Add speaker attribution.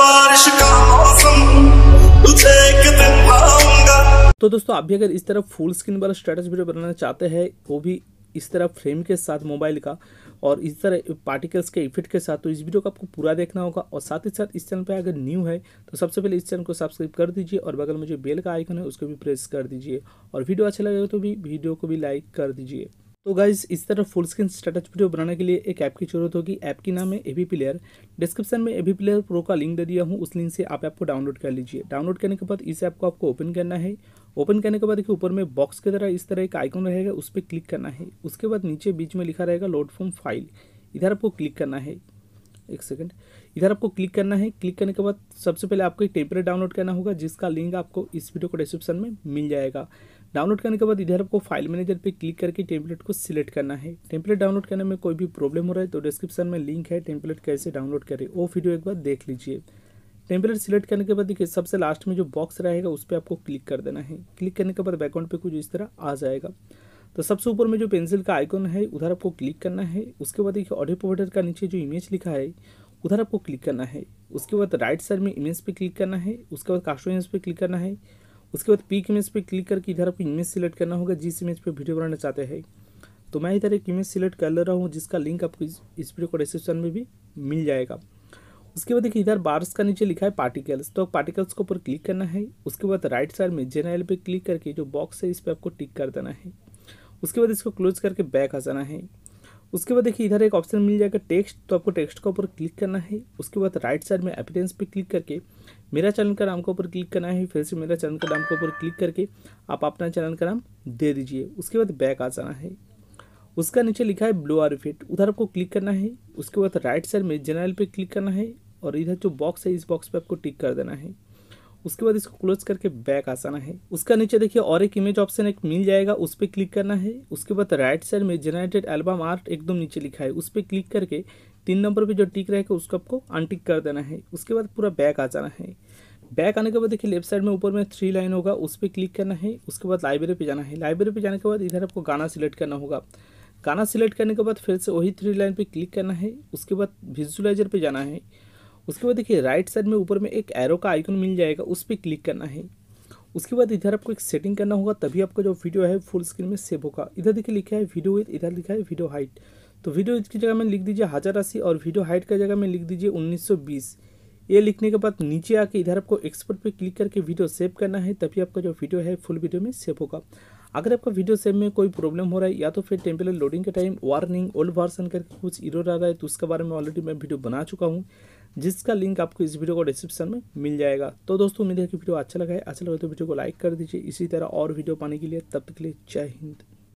Speaker 1: बारिश का मौसम तो दोस्तों आप भी अगर इस तरह फुल स्क्रीन वाला स्टेटस वीडियो बनाना चाहते हैं वो भी इस तरह फ्रेम के साथ मोबाइल का और इस तरह पार्टिकल्स के इफेक्ट के साथ तो इस वीडियो को आपको पूरा देखना होगा और साथ ही साथ इस चैनल पर अगर न्यू है तो सबसे पहले इस चैनल को सब्सक्राइब कर दीजिए और बगल में जो बेल का आइकन है उसको भी प्रेस कर दीजिए और वीडियो अच्छा लगेगा तो भी वीडियो को भी लाइक कर दीजिए तो गाइज इस तरह फुल स्क्रीन स्टेटस वीडियो बनाने के लिए एक ऐप की जरूरत होगी ऐप की नाम है ए प्लेयर डिस्क्रिप्शन में ए प्लेयर प्रो का लिंक दे दिया हूँ उस लिंक से आप ऐप को डाउनलोड कर लीजिए डाउनलोड करने के बाद इस ऐप को आपको ओपन करना है ओपन करने के बाद देखिए ऊपर में बॉक्स की तरह इस तरह एक आइकन रहेगा उस पर क्लिक करना है उसके बाद नीचे बीच में लिखा रहेगा लोड फॉर्म फाइल इधर आपको क्लिक करना है एक सेकेंड इधर आपको क्लिक करना है क्लिक करने के बाद सबसे पहले आपको एक टेम्पलेट डाउनलोड करना होगा जिसका लिंक आपको इस वीडियो को डिस्क्रिप्शन में मिल जाएगा डाउनलोड करने के बाद इधर आपको फाइल मैनेजर पे क्लिक करके टेम्पलेट को सिलेक्ट करना है टेम्पलेट डाउनलोड करने में कोई भी प्रॉब्लम हो रहा है तो डिस्क्रिप्शन में लिंक है टेम्पलेट कैसे डाउनलोड करें वो वीडियो एक बार देख लीजिए टेम्पलेट सिलेक्ट करने के बाद देखिए सबसे लास्ट में जो बॉक्स रहेगा उस पर आपको क्लिक कर देना है क्लिक करने के बाद बैकग्राउंड पे कुछ इस तरह आ जाएगा तो सबसे ऊपर में जो पेंसिल का आइकॉन है उधर आपको क्लिक करना है उसके बाद देखिए ऑडियो प्रोवाइडर का नीचे जो इमेज लिखा है उधर आपको क्लिक करना है उसके बाद राइट साइड में इमेज पे क्लिक करना है उसके बाद कास्टो इमेज पे क्लिक करना है उसके बाद पीक इमेज पर क्लिक करके इधर आपको इमेज सिलेक्ट करना होगा जिस इमेज पर वीडियो बनाना चाहते हैं तो मैं इधर एक इमेज सिलेक्ट कर ले रहा हूँ जिसका लिंक आपको इस वीडियो को डिस्क्रिप्शन में भी मिल जाएगा उसके बाद देखिए इधर बार्स का नीचे लिखा है पार्टिकल्स तो पार्टिकल्स के ऊपर क्लिक करना है उसके बाद राइट साइड में जेनरल पे क्लिक करके जो बॉक्स है इस पर आपको टिक कर देना है उसके बाद इसको क्लोज करके बैक आ जाना है उसके बाद देखिए इधर एक ऑप्शन मिल जाएगा टेक्स्ट तो आपको टेक्स्ट के ऊपर क्लिक करना है उसके बाद राइट साइड में अपीरेंस पे क्लिक करके मेरा चैनल का नाम के ऊपर क्लिक करना है फिर से मेरा चैनल का नाम के ऊपर क्लिक करके आप अपना चैनल का नाम दे दीजिए उसके बाद बैक आ जाना है उसका नीचे लिखा है ब्लू आर इफेक्ट उधर आपको क्लिक करना है उसके बाद राइट साइड में जनरल पर क्लिक करना है और इधर जो बॉक्स है इस बॉक्स पर आपको टिक कर देना है उसके बाद इसको क्लोज करके बैक आसाना है उसका नीचे देखिए और एक इमेज ऑप्शन एक मिल जाएगा उस पर क्लिक करना है उसके बाद राइट साइड में जनरेटेड एल्बम आर्ट एकदम नीचे लिखा है उस पर क्लिक करके तीन नंबर पे जो टिक रहेगा उसको आपको अनटिक कर देना है उसके बाद पूरा बैक आ जाना है बैक आने के बाद देखिए लेफ्ट साइड में ऊपर में थ्री लाइन होगा उस पर क्लिक करना है उसके बाद लाइब्रेरी पे जाना है लाइब्रेरी पे जाने के बाद इधर आपको गाना सिलेक्ट करना होगा गाना सिलेक्ट करने के बाद फिर से वही थ्री लाइन पे क्लिक करना है उसके बाद विजुलाइजर पे जाना है उसके बाद देखिए राइट साइड में ऊपर में एक एरो का आइकन मिल जाएगा उस पर क्लिक करना है उसके बाद इधर आपको एक सेटिंग करना होगा तभी आपका जो वीडियो है फुल स्क्रीन में सेव होगा इधर देखिए लिखा है वीडियो विथ इधर लिखा है वीडियो हाइट तो वीडियो विथ की जगह में लिख दीजिए हजार अस्सी और वीडियो हाइट का जगह में लिख दीजिए उन्नीस ये लिखने के बाद नीचे आके इधर आपको एक्सपर्ट पे क्लिक करके वीडियो सेव करना है तभी आपका जो वीडियो है फुल वीडियो में सेव होगा अगर आपका वीडियो सेव में कोई प्रॉब्लम हो रहा है या तो फिर टेम्पलर लोडिंग के टाइम वार्निंग ओल्ड वर्सन करके कुछ इरोर आ रहा है तो उसके बारे में ऑलरेडी मैं वीडियो बना चुका हूँ जिसका लिंक आपको इस वीडियो को डिस्क्रिप्शन में मिल जाएगा तो दोस्तों उम्मीद है कि वीडियो अच्छा लगा है अच्छा लगे तो वीडियो को लाइक कर दीजिए इसी तरह और वीडियो पाने के लिए तब तक के लिए जय हिंद